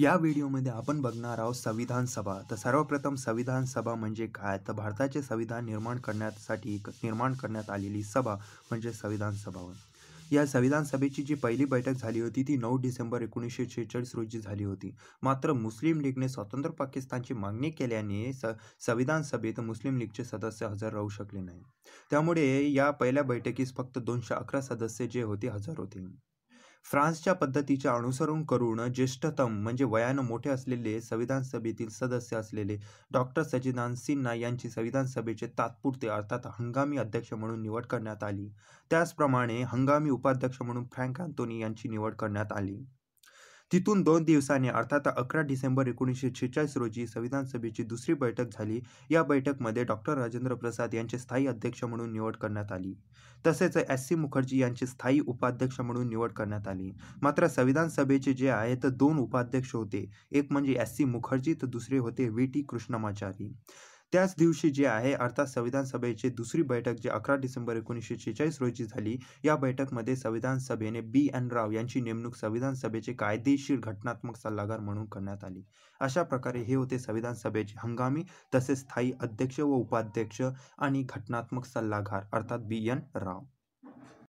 या व्हिडिओमध्ये आपण बघणार आहोत संविधान सभा तर सर्वप्रथम संविधान सभा म्हणजे काय तर भारताचे संविधान निर्माण करण्यासाठी निर्माण करण्यात आलेली सभा म्हणजे संविधान सभा या संविधान सभेची जी पहिली बैठक झाली होती ती नऊ डिसेंबर एकोणीसशे शेहेचाळीस रोजी झाली होती मात्र मुस्लिम लीगने स्वतंत्र पाकिस्तानची मागणी केल्याने स संविधान सभेत मुस्लिम लीगचे सदस्य हजर राहू शकले नाही त्यामुळे या पहिल्या बैठकीस फक्त दोनशे अकरा सदस्य जे होते हजर होते फ्रान्सच्या पद्धतीचे अनुसरण करून ज्येष्ठतम म्हणजे वयानं मोठे असलेले संविधान सभेतील सदस्य असलेले डॉक्टर सचिदान सिन्हा यांची संविधान सभेचे तात्पुरते अर्थात हंगामी अध्यक्ष म्हणून निवड करण्यात आली त्याचप्रमाणे हंगामी उपाध्यक्ष म्हणून फ्रँक आंतोनी यांची निवड करण्यात आली तिथून दोन दिवसांनी अर्थात अकरा डिसेंबर एकोणीसशे छेचाळीस रोजी संविधान सभेची दुसरी बैठक झाली या बैठकमध्ये डॉक्टर राजेंद्र प्रसाद यांचे स्थायी अध्यक्ष म्हणून निवड करण्यात आली तसेच एस सी मुखर्जी यांचे स्थायी उपाध्यक्ष म्हणून निवड करण्यात आली मात्र संविधान सभेचे जे आहेत दोन उपाध्यक्ष होते एक म्हणजे एस सी मुखर्जी तर दुसरे होते व्ही टी कृष्णमाचारी त्याच दिवशी जे आहे अर्थात संविधान सभेची दुसरी बैठक जी अकरा डिसेंबर एकोणीसशे शेहेचाळीस रोजी झाली या बैठकमध्ये संविधान सभेने बी एन राव यांची नेमणूक संविधान सभेचे कायदेशीर घटनात्मक सल्लागार म्हणून करण्यात आली अशा प्रकारे हे होते संविधान सभेचे हंगामी तसेच स्थायी अध्यक्ष व उपाध्यक्ष आणि घटनात्मक सल्लागार अर्थात बी एन राव